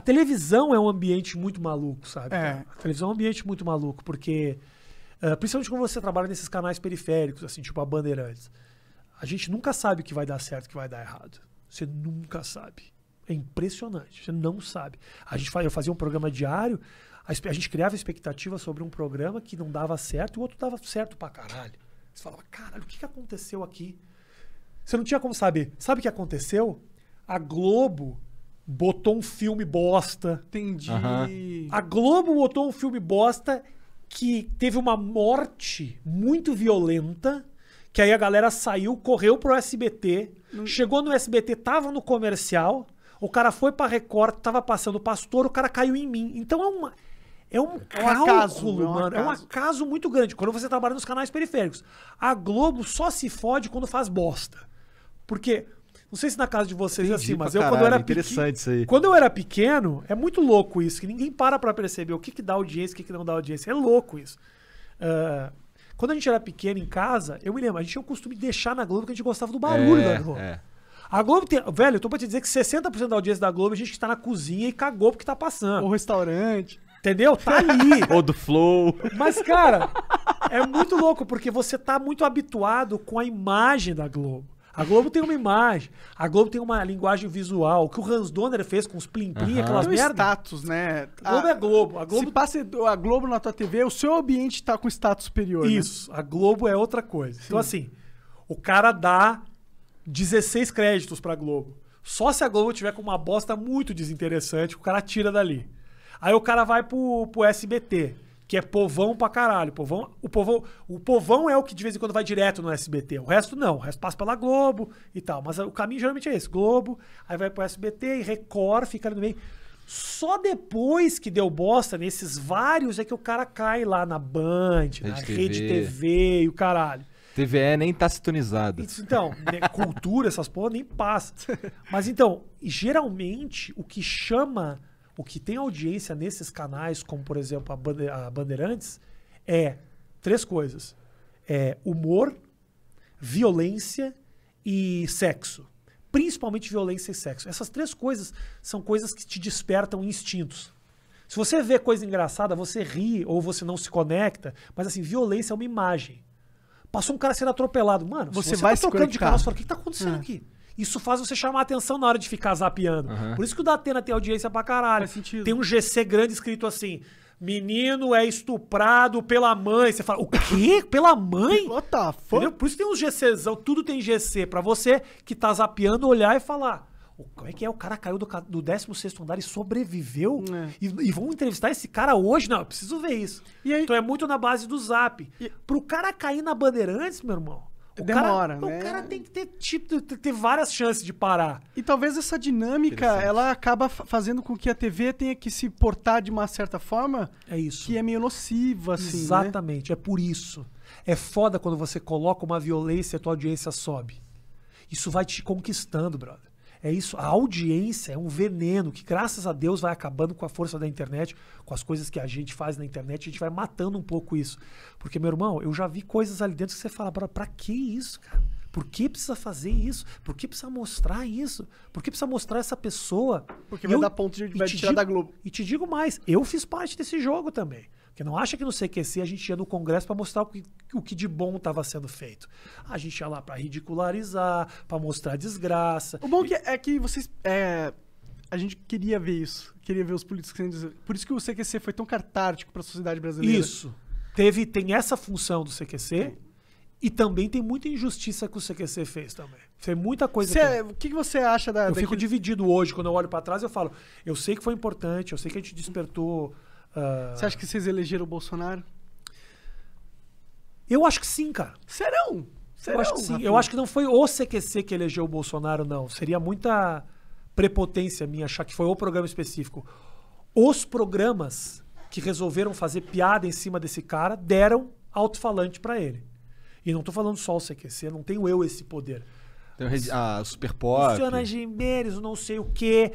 A televisão é um ambiente muito maluco, sabe? É. A televisão é um ambiente muito maluco, porque. Uh, principalmente quando você trabalha nesses canais periféricos, assim, tipo a Bandeirantes. A gente nunca sabe o que vai dar certo, o que vai dar errado. Você nunca sabe. É impressionante. Você não sabe. A gente eu fazia um programa diário, a, a gente criava expectativa sobre um programa que não dava certo e o outro dava certo pra caralho. Você falava, caralho, o que, que aconteceu aqui? Você não tinha como saber. Sabe o que aconteceu? A Globo botou um filme bosta. Entendi. A Globo botou um filme bosta que teve uma morte muito violenta. Que aí a galera saiu, correu pro SBT, chegou no SBT, tava no comercial, o cara foi pra Record, tava passando o pastor, o cara caiu em mim. Então é uma. É um, é um cálculo, acaso, mano. Acaso. É um é acaso muito grande. Quando você trabalha nos canais periféricos. A Globo só se fode quando faz bosta. Porque não sei se na casa de vocês Entendi, é assim, mas eu caralho, quando eu era interessante isso aí. Quando eu era pequeno, é muito louco isso, que ninguém para para perceber o que, que dá audiência, o que, que não dá audiência. É louco isso. Uh, quando a gente era pequeno em casa, eu me lembro, a gente tinha o costume de deixar na Globo que a gente gostava do barulho é, da Globo. É. A Globo tem. Velho, eu tô pra te dizer que 60% da audiência da Globo é gente que tá na cozinha e cagou porque tá passando. Ou restaurante. Entendeu? Tá ali. Ou do Flow. Mas, cara, é muito louco, porque você tá muito habituado com a imagem da Globo. A Globo tem uma imagem, a Globo tem uma linguagem visual. O que o Hans Donner fez com os plim-plim, uhum. aquelas merdas. status, né? A Globo a, é Globo. A Globo... Se passa a Globo na tua TV, o seu ambiente está com status superior. Né? Isso. Né? A Globo é outra coisa. Então, Sim. Então, assim, o cara dá 16 créditos pra Globo. Só se a Globo tiver com uma bosta muito desinteressante, o cara tira dali. Aí o cara vai pro, pro SBT que é povão pra caralho. Povão, o, povão, o povão é o que de vez em quando vai direto no SBT. O resto não. O resto passa pela Globo e tal. Mas o caminho geralmente é esse: Globo, aí vai pro SBT e Record fica ali no meio. Só depois que deu bosta nesses vários é que o cara cai lá na Band, Rede na TV. Rede TV e o caralho. TVE nem tá sintonizado Então, né, cultura, essas porra nem passa. Mas então, geralmente, o que chama o que tem audiência nesses canais, como por exemplo a Bandeirantes, é três coisas: é humor, violência e sexo. Principalmente violência e sexo. Essas três coisas são coisas que te despertam instintos. Se você vê coisa engraçada, você ri ou você não se conecta, mas assim, violência é uma imagem. Passou um cara sendo atropelado. Mano, você, você vai tá trocando de carro, você fala, o que, está acontecendo é. aqui? Isso faz você chamar atenção na hora de ficar zapeando. Uhum. Por isso que o Datena tem audiência pra caralho. Faz sentido. Tem um GC grande escrito assim: menino é estuprado pela mãe. Você fala, o quê? Pela mãe? What the fuck? Por isso tem uns GCzão, tudo tem GC. Pra você que tá zapeando, olhar e falar. Como é que é? O cara caiu do, do 16 andar e sobreviveu. É. E, e entrevistar esse cara hoje? Não, eu preciso ver isso. Aí, então é muito na base do zap. E... Pro cara cair na Bandeirantes, meu irmão, o Demora, cara, né? O cara tem que ter, tipo, ter várias chances de parar. E talvez essa dinâmica, ela acaba fazendo com que a TV tenha que se portar de uma certa forma. É isso. Que é meio nociva, assim, né? Exatamente, né? é por isso. É foda quando você coloca uma violência e a tua audiência sobe. Isso vai te conquistando, brother. É isso. A audiência é um veneno que, graças a Deus, vai acabando com a força da internet, com as coisas que a gente faz na internet. A gente vai matando um pouco isso. Porque, meu irmão, eu já vi coisas ali dentro que você fala, pra que isso, cara? Por que precisa fazer isso? Por que precisa mostrar isso? Por que precisa mostrar essa pessoa? Porque vai eu, dar ponto de vai te tirar digo, da Globo. E te digo mais, eu fiz parte desse jogo também. Porque não acha que no CQC a gente ia no Congresso para mostrar o que, o que de bom estava sendo feito. A gente ia lá para ridicularizar, para mostrar desgraça. O bom e... que é, que vocês. É, a gente queria ver isso. Queria ver os políticos sendo. Dizer... Por isso que o CQC foi tão cartártico para a sociedade brasileira. Isso. Teve, tem essa função do CQC. E também tem muita injustiça que o CQC fez também. Tem muita coisa. Cê, é, que... O que você acha da. Eu fico dividido hoje, quando eu olho para trás, eu falo, eu sei que foi importante, eu sei que a gente despertou ah. Você acha que vocês elegeram o Bolsonaro? Eu acho que sim, cara. Serão? Serão eu acho que sim. Eu acho que não foi o CQC que elegeu o Bolsonaro, não. Seria muita prepotência minha achar que foi o programa específico. Os programas que resolveram fazer piada em cima desse cara deram alto-falante para ele. E não tô falando só o CQC, não tenho eu esse poder. Tem a Super Pop. Luciana Gimenez, não sei o quê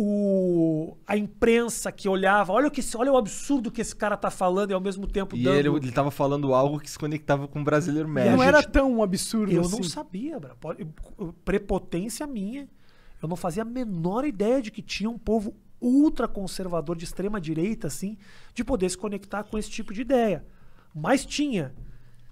o, a imprensa que olhava, olha o que olha o absurdo que esse cara tá falando e ao mesmo tempo e dando... ele, ele tava falando algo que se conectava com o brasileiro médio. Não era tão absurdo eu assim. Eu não sabia, prepotência minha. Eu não fazia a menor ideia de que tinha um povo ultra conservador de extrema direita assim, de poder se conectar com esse tipo de ideia. Mas tinha.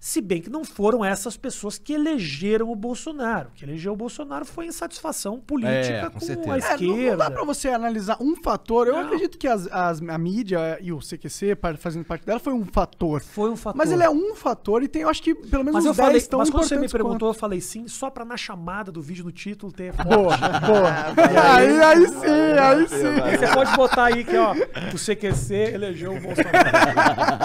Se bem que não foram essas pessoas que elegeram o Bolsonaro. O que elegeu o Bolsonaro foi insatisfação política é, com, com a esquerda. É, não, não, dá para você analisar um fator. Eu não. acredito que as, as, a mídia e o CQC, fazendo parte dela, foi um fator. Foi um fator. Mas ele é um fator e tem, eu acho que pelo menos mas uns eu falei, tão Mas quando você me perguntou, quanto... eu falei sim, só para na chamada do vídeo, no título, ter... Boa, boa. aí, aí sim, aí sim. Você pode botar aí que ó, o CQC elegeu o Bolsonaro.